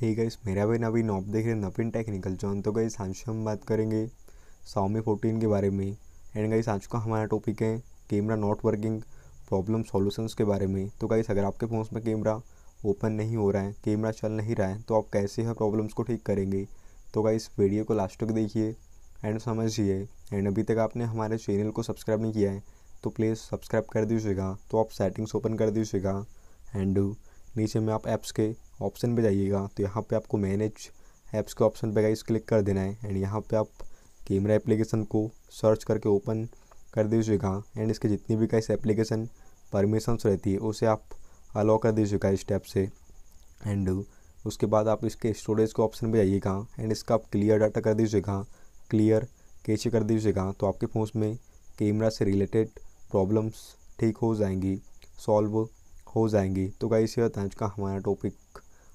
hey guys मेरा भाई नवीन नॉप देख रहे नवीन टेक्निकल जॉन तो गाइस आज हम बात करेंगे सौमी फोर्टीन के बारे में एंड गाइस आज का हमारा टॉपिक है camera not working problem solutions के बारे में तो गाइस अगर आपके फ़ोन में कैमरा ओपन नहीं हो रहा है कैमरा चल नहीं रहा है तो आप कैसे है प्रॉब्लम्स को ठीक करेंगे तो गाइस वीडियो को लास्ट तक देखिए एंड समझिए एंड अभी तक आपने हमारे चैनल को सब्सक्राइब नहीं किया है तो प्लीज़ सब्सक्राइब कर दीजिएगा तो आप सेटिंग्स ओपन कर दीजिएगा एंड नीचे में आप ऐप्स के ऑप्शन पे जाइएगा तो यहाँ पे आपको मैनेज ऐप्स के ऑप्शन पे गाइस क्लिक कर देना है एंड यहाँ पे आप कैमरा एप्लीकेशन को सर्च करके ओपन कर दीजिएगा एंड इसके जितनी भी गाइस एप्लीकेशन परमिशंस रहती है उसे आप अलाउ कर दीजिएगा इस टैप से एंड उसके बाद आप इसके स्टोरेज के ऑप्शन पर जाइएगा एंड इसका आप क्लियर डाटा कर दीजिएगा क्लियर कैसे कर दीजिएगा तो आपके फ़ोन में कैमरा से रिलेटेड प्रॉब्लम्स ठीक हो जाएंगी सॉल्व हो जाएंगी तो गाइस ये आज का हमारा टॉपिक